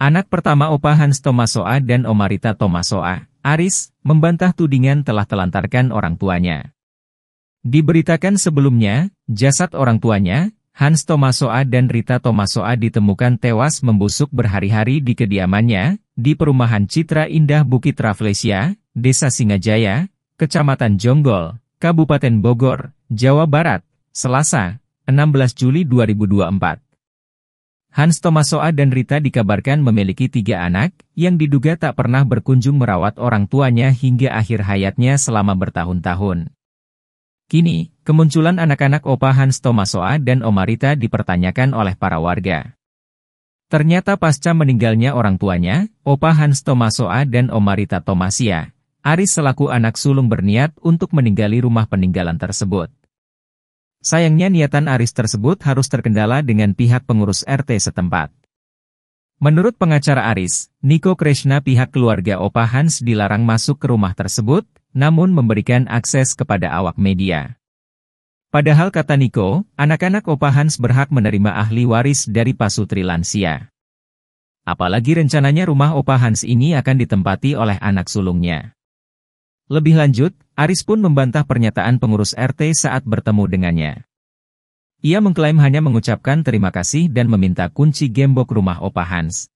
Anak pertama Opa Hans Tomasoa dan Omarita Tomasoa, Aris, membantah tudingan telah telantarkan orang tuanya. Diberitakan sebelumnya, jasad orang tuanya, Hans Tomasoa dan Rita Tomasoa ditemukan tewas membusuk berhari-hari di kediamannya, di perumahan Citra Indah Bukit Raflesia, Desa Singajaya, Kecamatan Jonggol, Kabupaten Bogor, Jawa Barat, Selasa, 16 Juli 2024. Hans Tomasoa dan Rita dikabarkan memiliki tiga anak, yang diduga tak pernah berkunjung merawat orang tuanya hingga akhir hayatnya selama bertahun-tahun. Kini, kemunculan anak-anak opa Hans Tomasoa dan Oma Rita dipertanyakan oleh para warga. Ternyata pasca meninggalnya orang tuanya, opa Hans Tomasoa dan Oma Rita Tomasia, Aris selaku anak sulung berniat untuk meninggali rumah peninggalan tersebut. Sayangnya niatan Aris tersebut harus terkendala dengan pihak pengurus RT setempat. Menurut pengacara Aris, Niko Krishna pihak keluarga Opa Hans dilarang masuk ke rumah tersebut, namun memberikan akses kepada awak media. Padahal kata Niko, anak-anak Opa Hans berhak menerima ahli waris dari Pasutri Lansia. Apalagi rencananya rumah Opa Hans ini akan ditempati oleh anak sulungnya. Lebih lanjut, Aris pun membantah pernyataan pengurus RT saat bertemu dengannya. Ia mengklaim hanya mengucapkan terima kasih dan meminta kunci gembok rumah Opa Hans.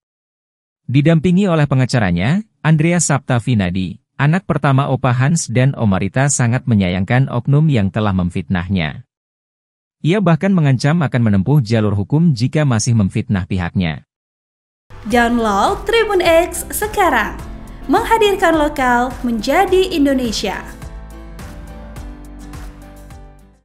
Didampingi oleh pengacaranya, Andrea Vinadi, anak pertama Opa Hans dan Omarita sangat menyayangkan oknum yang telah memfitnahnya. Ia bahkan mengancam akan menempuh jalur hukum jika masih memfitnah pihaknya. Download Tribun X sekarang, menghadirkan lokal menjadi Indonesia.